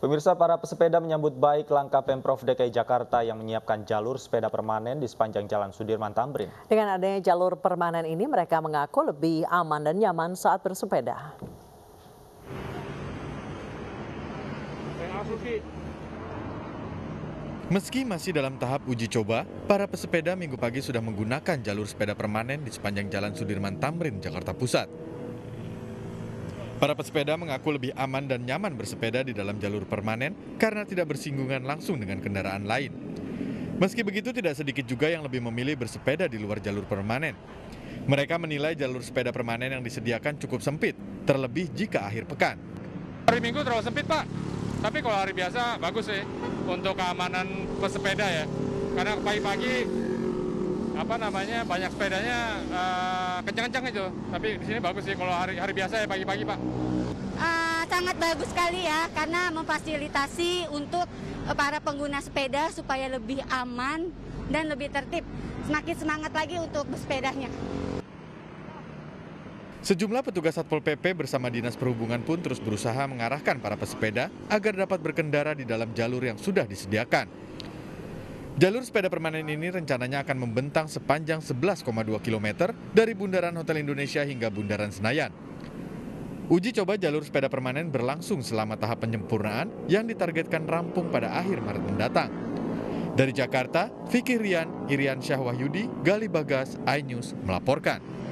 Pemirsa para pesepeda menyambut baik langkah Pemprov DKI Jakarta yang menyiapkan jalur sepeda permanen di sepanjang Jalan Sudirman Tamrin. Dengan adanya jalur permanen ini mereka mengaku lebih aman dan nyaman saat bersepeda. Meski masih dalam tahap uji coba, para pesepeda minggu pagi sudah menggunakan jalur sepeda permanen di sepanjang Jalan Sudirman Tamrin, Jakarta Pusat. Para pesepeda mengaku lebih aman dan nyaman bersepeda di dalam jalur permanen karena tidak bersinggungan langsung dengan kendaraan lain. Meski begitu, tidak sedikit juga yang lebih memilih bersepeda di luar jalur permanen. Mereka menilai jalur sepeda permanen yang disediakan cukup sempit, terlebih jika akhir pekan. Hari Minggu terlalu sempit, Pak. Tapi kalau hari biasa bagus sih untuk keamanan pesepeda ya. Karena pagi-pagi apa namanya banyak sepedanya uh, kencang-kencang itu. Tapi di sini bagus sih kalau hari hari biasa ya pagi-pagi pak. Uh, sangat bagus sekali ya karena memfasilitasi untuk eh, para pengguna sepeda supaya lebih aman dan lebih tertib. Semakin semangat lagi untuk bersepedanya. Sejumlah petugas Satpol PP bersama Dinas Perhubungan pun terus berusaha mengarahkan para pesepeda agar dapat berkendara di dalam jalur yang sudah disediakan. Jalur sepeda permanen ini rencananya akan membentang sepanjang 11,2 km dari Bundaran Hotel Indonesia hingga Bundaran Senayan. Uji coba jalur sepeda permanen berlangsung selama tahap penyempurnaan yang ditargetkan rampung pada akhir Maret mendatang. Dari Jakarta, Fikih Rian, Irian Syahwahyudi, Gali Bagas, iNews melaporkan.